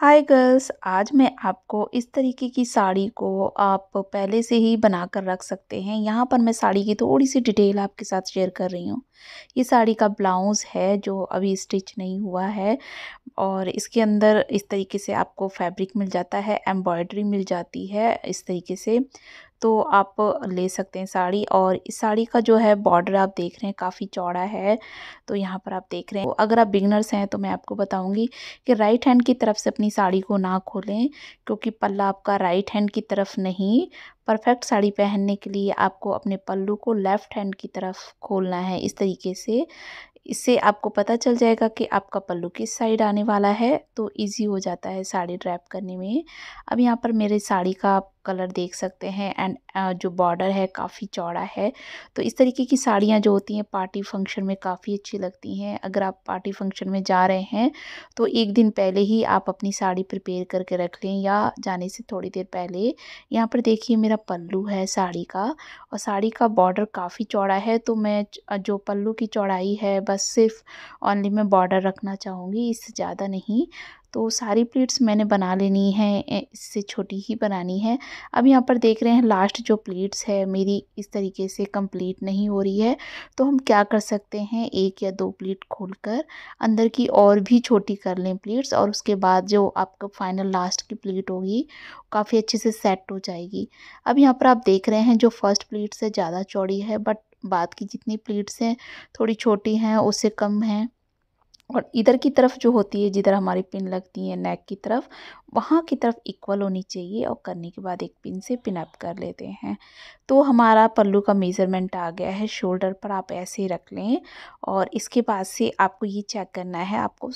hi girls आज मैं आपको इस तरीके की साड़ी को आप पहले से ही बना कर रख सकते हैं यहाँ पर मैं साड़ी की थोड़ी सी डिटेल आपके साथ शेयर कर रही हूँ ये साड़ी का ब्लाउज़ है जो अभी स्टिच नहीं हुआ है और इसके अंदर इस तरीके से आपको फैब्रिक मिल जाता है एम्ब्रॉयडरी मिल जाती है इस तरीके से तो आप ले सकते हैं साड़ी और इस साड़ी का जो है बॉर्डर आप देख रहे हैं काफ़ी चौड़ा है तो यहाँ पर आप देख रहे हैं अगर आप बिगनर्स हैं तो मैं आपको बताऊँगी कि राइट हैंड की तरफ से अपनी साड़ी को ना खोलें क्योंकि पल्ला आपका राइट हैंड की तरफ नहीं परफेक्ट साड़ी पहनने के लिए आपको अपने पल्लू को लेफ़्ट हैंड की तरफ खोलना है इस तरीके से इससे आपको पता चल जाएगा कि आपका पल्लू किस साइड आने वाला है तो इजी हो जाता है साड़ी ड्रैप करने में अब यहाँ पर मेरे साड़ी का कलर देख सकते हैं एंड जो बॉर्डर है काफ़ी चौड़ा है तो इस तरीके की साड़ियाँ जो होती हैं पार्टी फंक्शन में काफ़ी अच्छी लगती हैं अगर आप पार्टी फंक्शन में जा रहे हैं तो एक दिन पहले ही आप अपनी साड़ी प्रिपेयर करके रख लें या जाने से थोड़ी देर पहले यहाँ पर देखिए मेरा पल्लू है साड़ी का और साड़ी का बॉर्डर काफ़ी चौड़ा है तो मैं जो पल्लू की चौड़ाई है बस सिर्फ ऑनली मैं बॉर्डर रखना चाहूँगी इससे ज़्यादा नहीं तो सारी प्लेट्स मैंने बना लेनी है इससे छोटी ही बनानी है अब यहाँ पर देख रहे हैं लास्ट जो प्लेट्स है मेरी इस तरीके से कंप्लीट नहीं हो रही है तो हम क्या कर सकते हैं एक या दो प्लेट खोल कर अंदर की और भी छोटी कर लें प्लेट्स और उसके बाद जो आपका फाइनल लास्ट की प्लेट होगी काफ़ी अच्छे से सेट हो जाएगी अब यहाँ पर आप देख रहे हैं जो फर्स्ट प्लेट्स है ज़्यादा चौड़ी है बट बाद की जितनी प्लेट्स हैं थोड़ी छोटी हैं उससे कम हैं और इधर की तरफ जो होती है जिधर हमारी पिन लगती है नेक की तरफ वहाँ की तरफ इक्वल होनी चाहिए और करने के बाद एक पिन से पिन अप कर लेते हैं तो हमारा पल्लू का मेज़रमेंट आ गया है शोल्डर पर आप ऐसे ही रख लें और इसके बाद से आपको ये चेक करना है आपको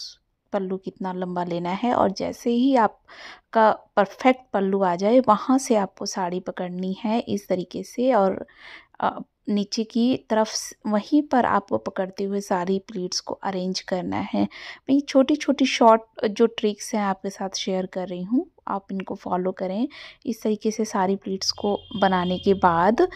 पल्लू कितना लंबा लेना है और जैसे ही आपका परफेक्ट पल्लू आ जाए वहाँ से आपको साड़ी पकड़नी है इस तरीके से और नीचे की तरफ वहीं पर आपको पकड़ते हुए सारी प्लीट्स को अरेंज करना है मैं छोटी छोटी शॉर्ट जो ट्रिक्स हैं आपके साथ शेयर कर रही हूँ आप इनको फॉलो करें इस तरीके से सारी प्लीट्स को बनाने के बाद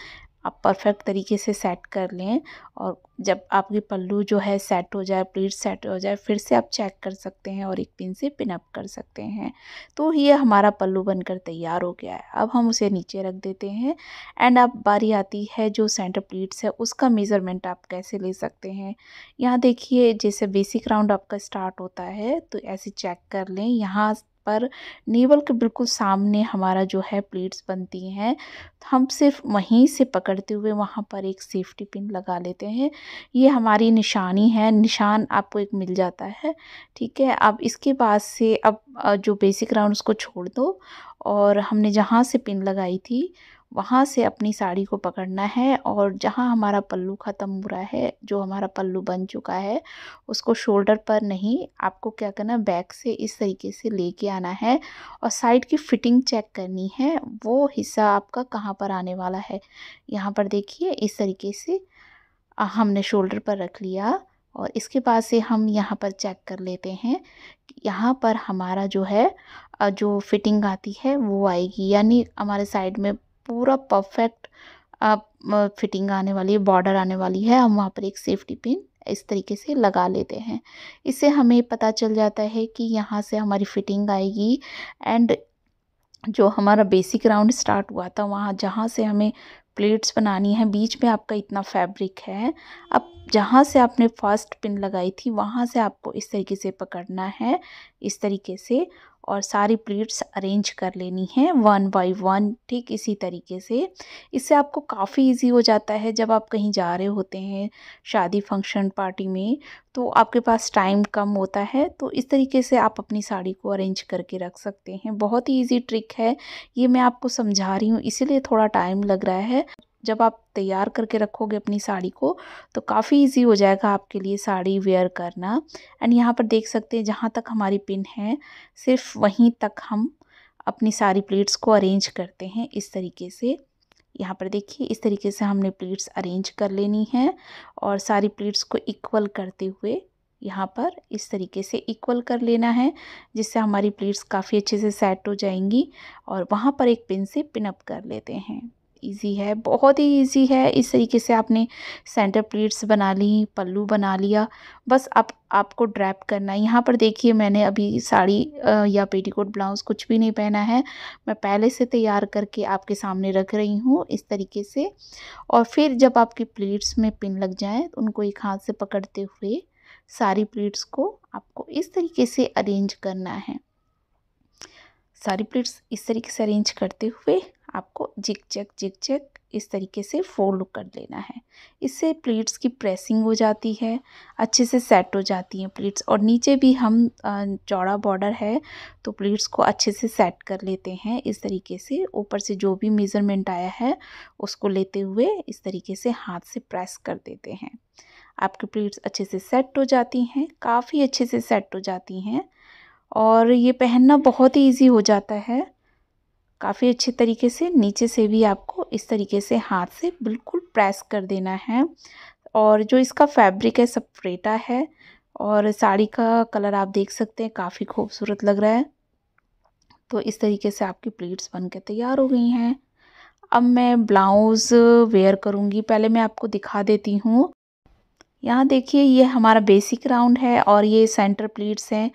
आप परफेक्ट तरीके से सेट कर लें और जब आपकी पल्लू जो है सेट हो जाए प्लीट सेट हो जाए फिर से आप चेक कर सकते हैं और एक पिन से पिन अप कर सकते हैं तो ये हमारा पल्लू बनकर तैयार हो गया है अब हम उसे नीचे रख देते हैं एंड अब बारी आती है जो सेंटर प्लीट्स है उसका मेज़रमेंट आप कैसे ले सकते हैं यहाँ देखिए जैसे बेसिक राउंड आपका स्टार्ट होता है तो ऐसे चेक कर लें यहाँ पर नेवल के बिल्कुल सामने हमारा जो है प्लेट्स बनती हैं तो हम सिर्फ वहीं से पकड़ते हुए वहाँ पर एक सेफ्टी पिन लगा लेते हैं ये हमारी निशानी है निशान आपको एक मिल जाता है ठीक है अब इसके बाद से अब जो बेसिक राउंड उसको छोड़ दो और हमने जहाँ से पिन लगाई थी वहाँ से अपनी साड़ी को पकड़ना है और जहाँ हमारा पल्लू ख़त्म हो रहा है जो हमारा पल्लू बन चुका है उसको शोल्डर पर नहीं आपको क्या करना बैक से इस तरीके से लेके आना है और साइड की फ़िटिंग चेक करनी है वो हिस्सा आपका कहाँ पर आने वाला है यहाँ पर देखिए इस तरीके से हमने शोल्डर पर रख लिया और इसके बाद से हम यहाँ पर चेक कर लेते हैं यहाँ पर हमारा जो है जो फिटिंग आती है वो आएगी यानी हमारे साइड में पूरा परफेक्ट फिटिंग आने वाली है बॉर्डर आने वाली है हम वहाँ पर एक सेफ्टी पिन इस तरीके से लगा लेते हैं इससे हमें पता चल जाता है कि यहाँ से हमारी फिटिंग आएगी एंड जो हमारा बेसिक राउंड स्टार्ट हुआ था वहाँ जहाँ से हमें प्लेट्स बनानी है बीच में आपका इतना फैब्रिक है अब जहाँ से आपने फर्स्ट पिन लगाई थी वहाँ से आपको इस तरीके से पकड़ना है इस तरीके से और सारी प्लेट्स अरेंज कर लेनी है वन बाई वन ठीक इसी तरीके से इससे आपको काफ़ी इजी हो जाता है जब आप कहीं जा रहे होते हैं शादी फंक्शन पार्टी में तो आपके पास टाइम कम होता है तो इस तरीके से आप अपनी साड़ी को अरेंज करके रख सकते हैं बहुत ही इजी ट्रिक है ये मैं आपको समझा रही हूँ इसीलिए थोड़ा टाइम लग रहा है जब आप तैयार करके रखोगे अपनी साड़ी को तो काफ़ी इजी हो जाएगा आपके लिए साड़ी वेयर करना एंड यहाँ पर देख सकते हैं जहाँ तक हमारी पिन है सिर्फ वहीं तक हम अपनी सारी प्लेट्स को अरेंज करते हैं इस तरीके से यहाँ पर देखिए इस तरीके से हमने प्लेट्स अरेंज कर लेनी है और सारी प्लेट्स को इक्वल करते हुए यहाँ पर इस तरीके से इक्वल कर लेना है जिससे हमारी प्लेट्स काफ़ी अच्छे से सेट हो जाएंगी और वहाँ पर एक पिन से पिनअप कर लेते हैं इजी है बहुत ही इजी है इस तरीके से आपने सेंटर प्लेट्स बना ली पल्लू बना लिया बस अब आप, आपको ड्रैप करना है यहाँ पर देखिए मैंने अभी साड़ी या पेटीकोट ब्लाउज़ कुछ भी नहीं पहना है मैं पहले से तैयार करके आपके सामने रख रही हूँ इस तरीके से और फिर जब आपकी प्लेट्स में पिन लग जाएँ तो उनको एक हाथ से पकड़ते हुए सारी प्लेट्स को आपको इस तरीके से अरेंज करना है सारी प्लेट्स इस तरीके से अरेंज करते हुए आपको जिक जैक जिक जैक इस तरीके से फोल्ड कर लेना है इससे प्लेट्स की प्रेसिंग हो जाती है अच्छे से सेट हो जाती हैं प्लेट्स और नीचे भी हम चौड़ा बॉर्डर है तो प्लेट्स को अच्छे से सेट कर लेते हैं इस तरीके से ऊपर से जो भी मेज़रमेंट आया है उसको लेते हुए इस तरीके से हाथ से प्रेस कर देते हैं आपकी प्लेट्स अच्छे से सेट हो जाती हैं काफ़ी अच्छे से सेट हो जाती हैं और ये पहनना बहुत ही ईजी हो जाता है काफ़ी अच्छे तरीके से नीचे से भी आपको इस तरीके से हाथ से बिल्कुल प्रेस कर देना है और जो इसका फैब्रिक है सब फ्रेटा है और साड़ी का कलर आप देख सकते हैं काफ़ी खूबसूरत लग रहा है तो इस तरीके से आपकी प्लेट्स बनकर तैयार हो गई हैं अब मैं ब्लाउज़ वेयर करूँगी पहले मैं आपको दिखा देती हूँ यहाँ देखिए ये हमारा बेसिक राउंड है और ये सेंटर प्लीट्स हैं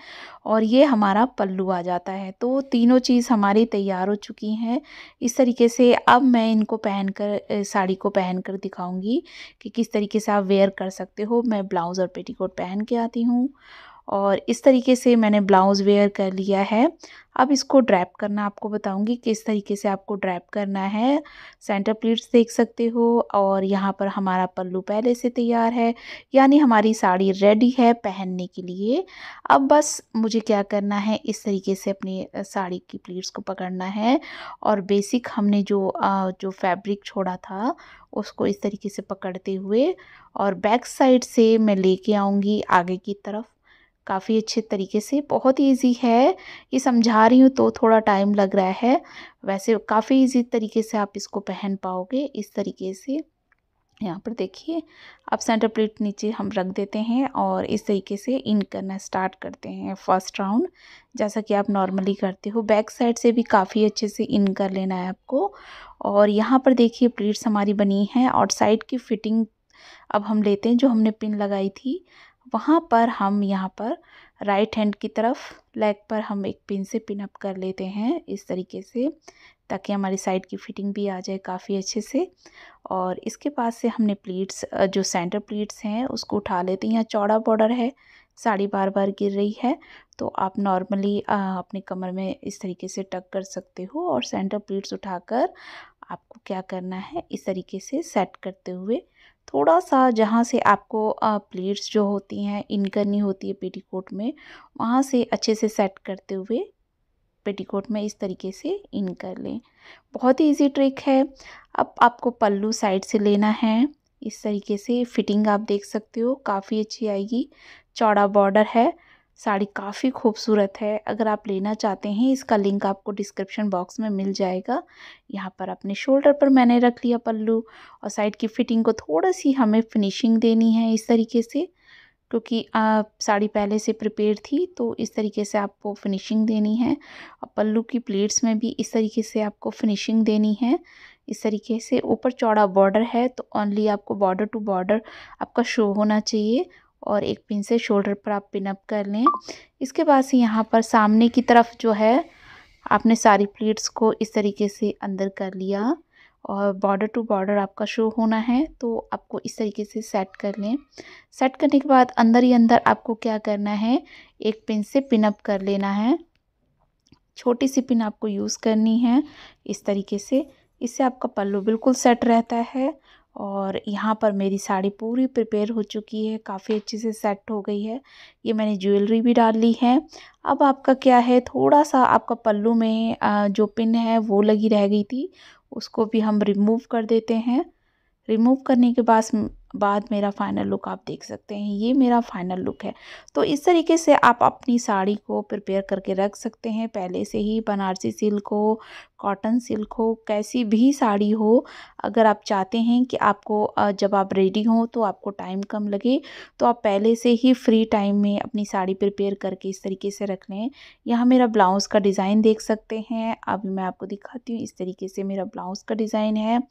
और ये हमारा पल्लू आ जाता है तो तीनों चीज़ हमारी तैयार हो चुकी हैं इस तरीके से अब मैं इनको पहन कर साड़ी को पहन कर दिखाऊँगी कि किस तरीके से आप वेयर कर सकते हो मैं ब्लाउज़ और पेटीकोट पहन के आती हूँ और इस तरीके से मैंने ब्लाउज़ वेयर कर लिया है अब इसको ड्रैप करना आपको बताऊंगी किस तरीके से आपको ड्रैप करना है सेंटर प्लीट्स देख सकते हो और यहाँ पर हमारा पल्लू पहले से तैयार है यानी हमारी साड़ी रेडी है पहनने के लिए अब बस मुझे क्या करना है इस तरीके से अपनी साड़ी की प्लीट्स को पकड़ना है और बेसिक हमने जो जो फैब्रिक छोड़ा था उसको इस तरीके से पकड़ते हुए और बैक साइड से मैं लेके आऊँगी आगे की तरफ काफ़ी अच्छे तरीके से बहुत ईजी है ये समझा रही हूँ तो थोड़ा टाइम लग रहा है वैसे काफ़ी ईजी तरीके से आप इसको पहन पाओगे इस तरीके से यहाँ पर देखिए अब सेंटर प्लेट नीचे हम रख देते हैं और इस तरीके से इन करना स्टार्ट करते हैं फर्स्ट राउंड जैसा कि आप नॉर्मली करते हो बैक साइड से भी काफ़ी अच्छे से इन कर लेना है आपको और यहाँ पर देखिए प्लेट्स हमारी बनी हैं और साइड की फिटिंग अब हम लेते हैं जो हमने पिन लगाई थी वहाँ पर हम यहाँ पर राइट हैंड की तरफ लेग पर हम एक पिन से पिन अप कर लेते हैं इस तरीके से ताकि हमारी साइड की फिटिंग भी आ जाए काफ़ी अच्छे से और इसके बाद से हमने प्लीट्स जो सेंटर प्लीट्स हैं उसको उठा लेते हैं यहाँ चौड़ा बॉर्डर है साड़ी बार बार गिर रही है तो आप नॉर्मली अपने कमर में इस तरीके से टक कर सकते हो और सेंटर प्लीट्स उठाकर आपको क्या करना है इस तरीके से सेट करते हुए थोड़ा सा जहाँ से आपको प्लेट्स जो होती हैं इन करनी होती है पेटीकोट में वहाँ से अच्छे से सेट करते हुए पेटीकोट में इस तरीके से इन कर लें बहुत ही इजी ट्रिक है अब आपको पल्लू साइड से लेना है इस तरीके से फिटिंग आप देख सकते हो काफ़ी अच्छी आएगी चौड़ा बॉर्डर है साड़ी काफ़ी खूबसूरत है अगर आप लेना चाहते हैं इसका लिंक आपको डिस्क्रिप्शन बॉक्स में मिल जाएगा यहाँ पर अपने शोल्डर पर मैंने रख लिया पल्लू और साइड की फिटिंग को थोड़ा सी हमें फिनिशिंग देनी है इस तरीके से क्योंकि आप साड़ी पहले से प्रिपेयर थी तो इस तरीके से आपको फिनिशिंग देनी है और पल्लू की प्लेट्स में भी इस तरीके से आपको फिनिशिंग देनी है इस तरीके से ऊपर चौड़ा बॉर्डर है तो ओनली आपको बॉर्डर टू बॉर्डर आपका शो होना चाहिए और एक पिन से शोल्डर पर आप पिनअप कर लें इसके बाद से यहाँ पर सामने की तरफ जो है आपने सारी प्लेट्स को इस तरीके से अंदर कर लिया और बॉर्डर टू बॉर्डर आपका शो होना है तो आपको इस तरीके से सेट कर लें सेट करने के बाद अंदर ही अंदर आपको क्या करना है एक पिन से पिनअप कर लेना है छोटी सी पिन आपको यूज़ करनी है इस तरीके से इससे आपका पल्लू बिल्कुल सेट रहता है और यहाँ पर मेरी साड़ी पूरी प्रिपेयर हो चुकी है काफ़ी अच्छे से सेट हो गई है ये मैंने ज्वेलरी भी डाल ली है अब आपका क्या है थोड़ा सा आपका पल्लू में जो पिन है वो लगी रह गई थी उसको भी हम रिमूव कर देते हैं रिमूव करने के बाद बाद मेरा फाइनल लुक आप देख सकते हैं ये मेरा फाइनल लुक है तो इस तरीके से आप अपनी साड़ी को प्रिपेयर करके रख सकते हैं पहले से ही बनारसी सिल्क हो कॉटन सिल्क हो कैसी भी साड़ी हो अगर आप चाहते हैं कि आपको जब आप रेडी हो तो आपको टाइम कम लगे तो आप पहले से ही फ्री टाइम में अपनी साड़ी प्रिपेयर करके इस तरीके से रख लें यहाँ मेरा ब्लाउज़ का डिज़ाइन देख सकते हैं अभी मैं आपको दिखाती हूँ इस तरीके से मेरा ब्लाउज़ का डिज़ाइन है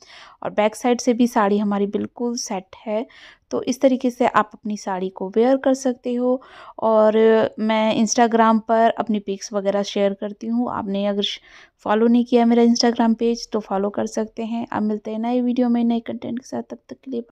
और बैक साइड से भी साड़ी हमारी बिल्कुल सेट है है तो इस तरीके से आप अपनी साड़ी को वेयर कर सकते हो और मैं इंस्टाग्राम पर अपनी पिक्स वगैरह शेयर करती हूँ आपने अगर फॉलो नहीं किया मेरा इंस्टाग्राम पेज तो फॉलो कर सकते हैं अब मिलते हैं नए वीडियो में नए कंटेंट के साथ तब तक के लिए